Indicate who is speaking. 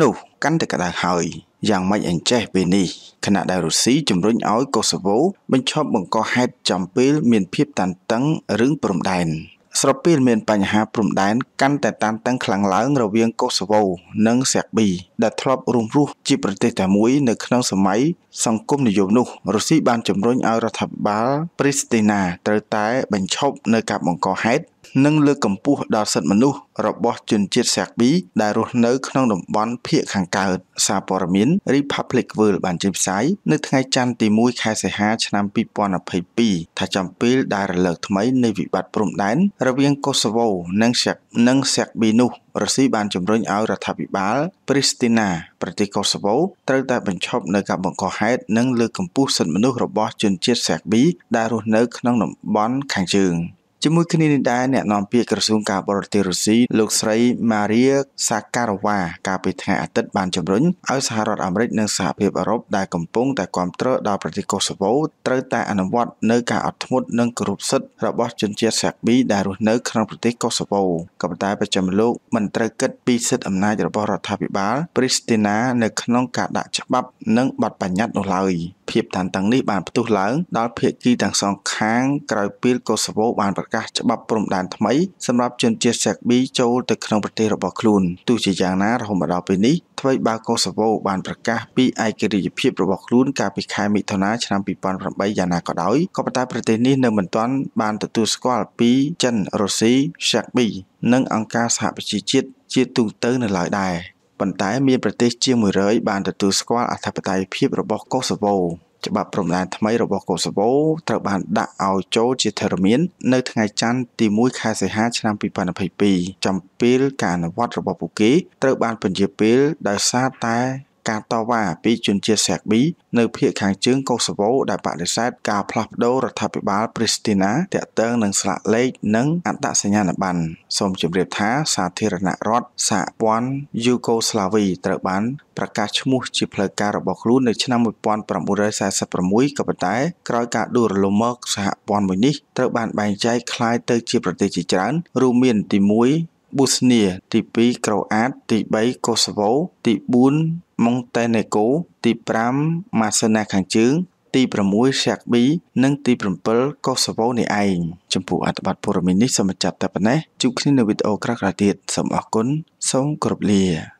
Speaker 1: នោះកាន់តែក្តៅហើយយ៉ាងម៉េចអញ្ចេះពេលនេះខណៈដែលរុស្ស៊ីជំរុញឲ្យកូសូវូបញ្ឈប់បង្កហេតុចំពេលមានភាព តានតឹងរឿងព្រំដែនស្របពេលមាន បញ្ហាព្រំដែនកាន់តែតានតឹងខ្លាំងឡើងរវាងកូសូវូនិងសេក្ប៊ីដែលធ្លាប់រួមរស់ជាប្រទេសតែមួយ នៅក្នុងសម័យសង្គមនិយមនោះរុស្ស៊ីបានជំរុញឲ្យរដ្ឋាភិបាលព្រីស្ទីណាត្រូវតែបញ្ឈប់នៅការបង្កហេតុនិង លើកកម្ពស់ដល់សិទ្ធិមនុស្សរបស់ជនជាតិសាក់ប៊ីដែលរស់នៅក្នុងតំបន់ភៀកខាងកើត សារព័ត៌មាន Republic World បានចេញផ្សាយនៅថ្ងៃច័ន្ទទី1ខែសីហាឆ្នាំ2022ថាចំពេលដែលរលកថ្មីនៃវិបត្តិព្រំដែនរវាងកូសាវូនិងសាក់និងសាក់ប៊ីនោះរុស្ស៊ីបានជំរុញឲ្យរដ្ឋាភិបាលព្រីស្ទីណាប្រទេសកូសាវូត្រូវតែបញ្ឈប់នៅការបង្កហេតុនិងលើកកម្ពស់សិទ្ធិមនុស្សរបស់ជនជាតិសាក់ប៊ីដែលរស់នៅក្នុងតំបន់ខាងជើង។ជាមួយគ្នានេះដែរអ្នកនាំពាក្យក្រសួងការបរទេសរុស្ស៊ីលោកស្រី Maria Sakarova កាលពីថ្ងៃអាទិត្យបានជំរុញឲ្យសហរដ្ឋអាមេរិកនិងសហភាពអឺរ៉ុបដែលកំពុងតែគ្រប់គ្រងដល់ប្រទេសកូសូវូត្រូវតែអនុវត្តនៅការអត់ធ្មត់និងគោរពសិទ្ធិរបស់ជនជាតិសាក់ប៊ីដែលរស់នៅក្នុងប្រទេសកូសូវូក៏ប៉ុន្តែប្រចាំលោកមិនត្រូវគិតពីសិទ្ធិអំណាចរបស់រដ្ឋាភិបាលព្រីស្ទីណានៅក្នុងការដាក់ច្បាប់និងបទបញ្ញត្តិនោះឡើយភាពតានតឹងនេះបានផ្ទុះឡើងដល់ភាគីទាំងសងខាងក្រោយពីកូសូវូបានប្រកាសច្បាប់ព្រំដែនថ្មីសម្រាប់ជនជាតិសេកប៊ីចូលទៅក្នុងប្រទេសរបស់ខ្លួនទោះជាយ៉ាងណារហូតមកដល់ពេលនេះថ្មីបើកូសូវូបានប្រកាសពីឯករាជ្យភាពរបស់ខ្លួនកាលពីខែមិថុនាឆ្នាំ2008យ៉ាងណាក៏ដោយក៏ប៉ុន្តែប្រទេសនេះនៅមិនទាន់បានទទួលស្គាល់ពីចិនរុស្ស៊ីសេកប៊ីនិងអង្គការសហប្រជាជាតិជាទូទៅនៅឡើយដែរប៉ុន្តែមានប្រទេសជាង100បានទទួលស្គាល់អធិបតេយ្យភាពរបស់កូសូវូច្បាប់ព្រំដែនថ្មីរបស់កូសាវូត្រូវបានដាក់ឲ្យចូលជាធរមាននៅថ្ងៃច័ន្ទទី1ខែសីហាឆ្នាំ2022ចំពេលការអនុវត្តរបស់ពួកគេត្រូវបានពន្យាពេលដោយសារតែការតវ៉ាពីជនជាតិសេប៊ីនៅភូមិខាងជើងកូសូវូដែលបដិសេធការផ្លាស់ប្តូររដ្ឋាភិបាលព្រីស្ទីណាតាក់ទងនឹងស្លាកលេខនិងអត្តសញ្ញាណប័ណ្ណសូមជម្រាបថាសាធារណរដ្ឋសហព័ន្ធយូហ្គោស្លាវីត្រូវបានប្រកាសឈ្មោះជាផ្លូវការរបស់ខ្លួននៅឆ្នាំ1946ក៏ប៉ុន្តែក្រោយការដួលរលំមកសហព័ន្ធមួយនេះត្រូវបានបែងចែកคล้ายទៅជាប្រទេសជាច្រើន រួមមានទី1ប៊ូស្នីទី2ក្រូអាតទី3កូសូវូទី4ម៉ុងតេណេកូទី5ម៉ាសេណាខាងជើងទី6សាក់ប៊ីនិងទី7កូសូវូនេះឯងចំពោះអត្ថបទព័ត៌មាននេះសូមបញ្ចប់តែប៉ុណ្ណេះជួបគ្នានៅវីដេអូក្រោយៗទៀតសូមអរគុណសូមគោរពលា